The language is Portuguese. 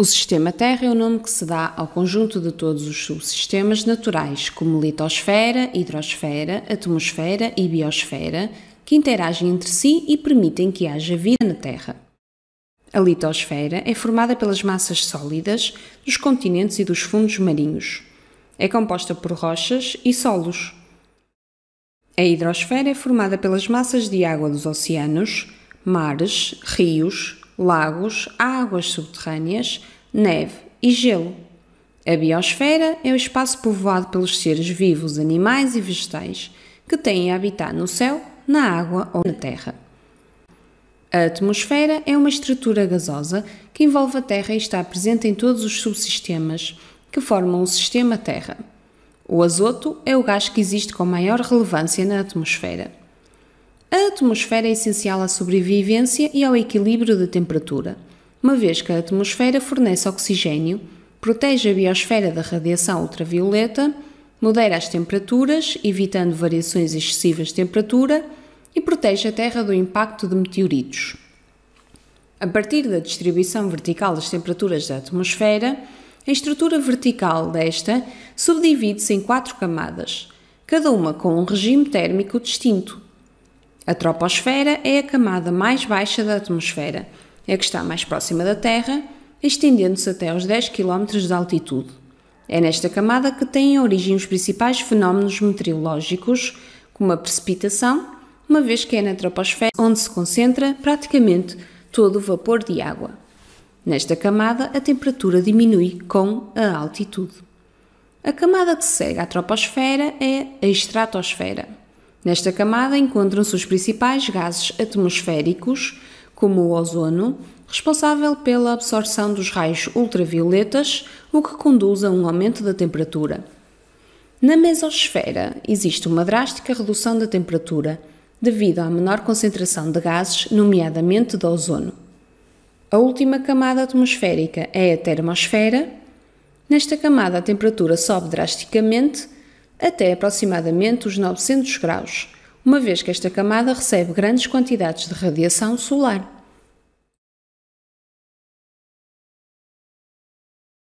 O sistema Terra é o nome que se dá ao conjunto de todos os subsistemas naturais, como litosfera, hidrosfera, atmosfera e biosfera, que interagem entre si e permitem que haja vida na Terra. A litosfera é formada pelas massas sólidas dos continentes e dos fundos marinhos. É composta por rochas e solos. A hidrosfera é formada pelas massas de água dos oceanos, mares, rios, lagos, águas subterrâneas, neve e gelo. A biosfera é o espaço povoado pelos seres vivos, animais e vegetais que têm habitat no céu, na água ou na terra. A atmosfera é uma estrutura gasosa que envolve a Terra e está presente em todos os subsistemas que formam o sistema Terra. O azoto é o gás que existe com maior relevância na atmosfera. A atmosfera é essencial à sobrevivência e ao equilíbrio da temperatura, uma vez que a atmosfera fornece oxigênio, protege a biosfera da radiação ultravioleta, modera as temperaturas, evitando variações excessivas de temperatura e protege a Terra do impacto de meteoritos. A partir da distribuição vertical das temperaturas da atmosfera, a estrutura vertical desta subdivide-se em quatro camadas, cada uma com um regime térmico distinto a troposfera é a camada mais baixa da atmosfera, é a que está mais próxima da Terra, estendendo-se até aos 10 km de altitude. É nesta camada que têm origem os principais fenómenos meteorológicos, como a precipitação, uma vez que é na troposfera onde se concentra praticamente todo o vapor de água. Nesta camada, a temperatura diminui com a altitude. A camada que segue à troposfera é a estratosfera. Nesta camada encontram-se os principais gases atmosféricos, como o ozono, responsável pela absorção dos raios ultravioletas, o que conduz a um aumento da temperatura. Na mesosfera existe uma drástica redução da temperatura devido à menor concentração de gases, nomeadamente de ozono. A última camada atmosférica é a termosfera. Nesta camada a temperatura sobe drasticamente até aproximadamente os 900 graus, uma vez que esta camada recebe grandes quantidades de radiação solar.